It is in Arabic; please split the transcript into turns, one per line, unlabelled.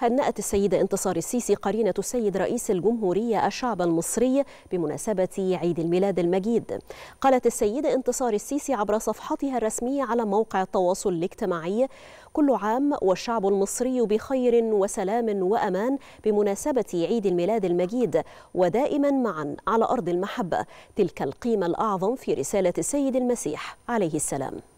هنأت السيدة انتصار السيسي قرينة السيد رئيس الجمهورية الشعب المصري بمناسبة عيد الميلاد المجيد قالت السيدة انتصار السيسي عبر صفحتها الرسمية على موقع التواصل الاجتماعي كل عام والشعب المصري بخير وسلام وأمان بمناسبة عيد الميلاد المجيد ودائما معا على أرض المحبة تلك القيمة الأعظم في رسالة السيد المسيح عليه السلام